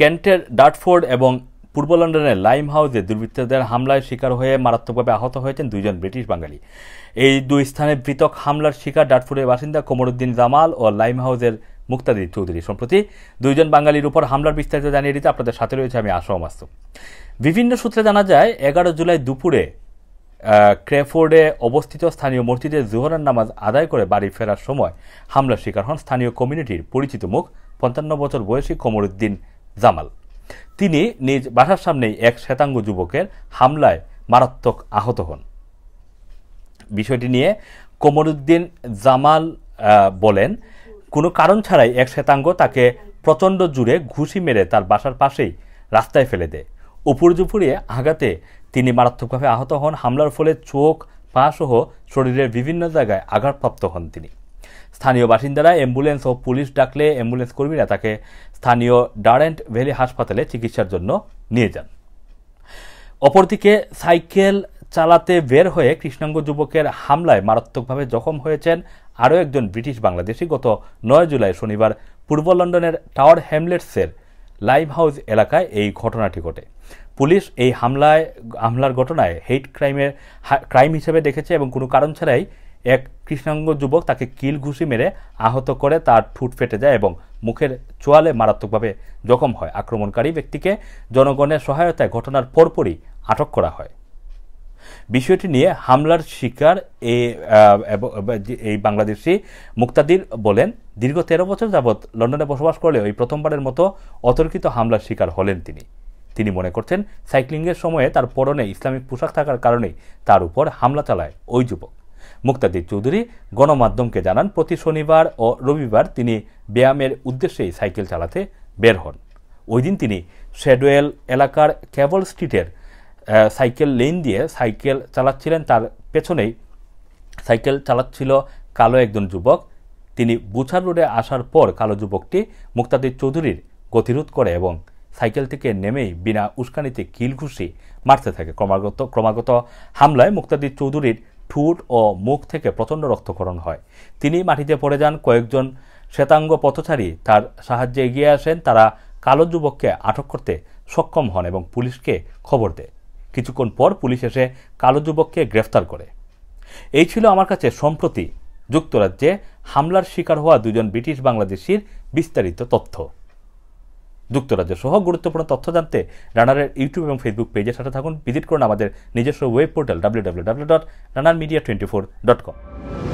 কেন্টের Dartford এবং পূর্ব লন্ডনের লাইম হাউসে দুর্বৃত্তদের হামলায় শিকার হয়ে মারাত্মকভাবে আহত হয়েছেন দুইজন ব্রিটিশ বাঙালি এই দুই স্থানে পৃথক হামলার শিকার ডাটফোর্ডের বাসিন্দা কোমরুদ্দিন জামাল ও লাইম হাউসের মুক্তাদি চৌধুরী সম্প্রতি দুইজন বাঙালির উপর হামলার বিস্তারিত জানিয়ে দিতে আপনাদের সাথে রয়েছে আমি আশরাম আস্তু বিভিন্ন সূত্রে জানা যায় এগারো জুলাই দুপুরে ক্রেফোর্ডে অবস্থিত স্থানীয় মসজিদে জোহরান নামাজ আদায় করে বাড়ি ফেরার সময় হামলার শিকার হন স্থানীয় কমিউনিটির পরিচিত মুখ পঞ্চান্ন বছর বয়সী কোমরুদ্দিন জামাল তিনি নিজ বাসার সামনেই এক শ্বেতাঙ্গ যুবকের হামলায় মারাত্মক আহত হন বিষয়টি নিয়ে কোমরুদ্দিন জামাল বলেন কোনো কারণ ছাড়াই এক শ্বেতাঙ্গ তাকে প্রচণ্ড জুড়ে ঘুষি মেরে তার বাসার পাশেই রাস্তায় ফেলে দেয় উপরজুপুরে আঘাতে তিনি মারাত্মকভাবে আহত হন হামলার ফলে চোখ পা সহ শরীরের বিভিন্ন জায়গায় আঘাতপ্রাপ্ত হন তিনি স্থানীয় বাসিন্দারা অ্যাম্বুলেন্স ও পুলিশ ডাকলে অ্যাম্বুলেন্স কর্মীরা তাকে স্থানীয় ডারেন্ট ভ্যালি হাসপাতালে চিকিৎসার জন্য নিয়ে যান অপরদিকে সাইকেল চালাতে বের হয়ে কৃষ্ণাঙ্গ যুবকের হামলায় মারাত্মকভাবে জখম হয়েছেন আরও একজন ব্রিটিশ বাংলাদেশি গত নয় জুলাই শনিবার পূর্ব লন্ডনের টাওয়ার হ্যামলেটসের লাইভ হাউস এলাকায় এই ঘটনাটি ঘটে পুলিশ এই হামলায় হামলার ঘটনায় হেইট ক্রাইমের ক্রাইম হিসেবে দেখেছে এবং কোনো কারণ ছাড়াই এক কৃষ্ণাঙ্গ যুবক তাকে কিল ঘুষি মেরে আহত করে তার ঠুট ফেটে যায় এবং মুখের চোয়ালে মারাত্মকভাবে জখম হয় আক্রমণকারী ব্যক্তিকে জনগণের সহায়তায় ঘটনার পরপরই আটক করা হয় বিষয়টি নিয়ে হামলার শিকার এই বাংলাদেশি মুক্তাদির বলেন দীর্ঘ তেরো বছর যাবৎ লন্ডনে বসবাস করলে ওই প্রথমবারের মতো অতর্কিত হামলার শিকার হলেন তিনি তিনি মনে করছেন সাইক্লিংয়ের সময়ে তার পরনে ইসলামিক পোশাক থাকার কারণেই তার উপর হামলা চালায় ওই যুবক মুক্তাদি চৌধুরী গণমাধ্যমকে জানান প্রতি শনিবার ও রবিবার তিনি ব্যায়ামের উদ্দেশ্যেই সাইকেল চালাতে বের হন ওই দিন তিনি শেডওয়েল এলাকার ক্যাবল স্ট্রিটের সাইকেল লেন দিয়ে সাইকেল চালাচ্ছিলেন তার পেছনেই সাইকেল চালাচ্ছিল কালো একজন যুবক তিনি বুছার রোডে আসার পর কালো যুবকটি মুক্তাদির চৌধুরীর গতিরোধ করে এবং সাইকেল থেকে নেমেই বিনা উস্কানিতে কিল ঘুষি মারতে থাকে ক্রমাগত ক্রমাগত হামলায় মুক্তাদির চৌধুরীর ঠোঁট ও মুখ থেকে প্রচণ্ড রক্তকরণ হয় তিনি মাটিতে পড়ে যান কয়েকজন শ্বেতাঙ্গ পথচারী তার সাহায্যে এগিয়ে আসেন তারা কালো যুবককে আটক করতে সক্ষম হন এবং পুলিশকে খবর দেয় কিছুক্ষণ পর পুলিশ এসে কালো যুবককে গ্রেফতার করে এই ছিল আমার কাছে সম্প্রতি যুক্তরাজ্যে হামলার শিকার হওয়া দুজন ব্রিটিশ বাংলাদেশির বিস্তারিত তথ্য যুক্তরাজ্য সহ গুরুত্বপূর্ণ তথ্য জানতে রানারের ইউটিউব এবং ফেসবুক পেজের সাথে থাকুন ভিজিট করুন আমাদের নিজস্ব web portal W W W dot runner media twenty four dot কম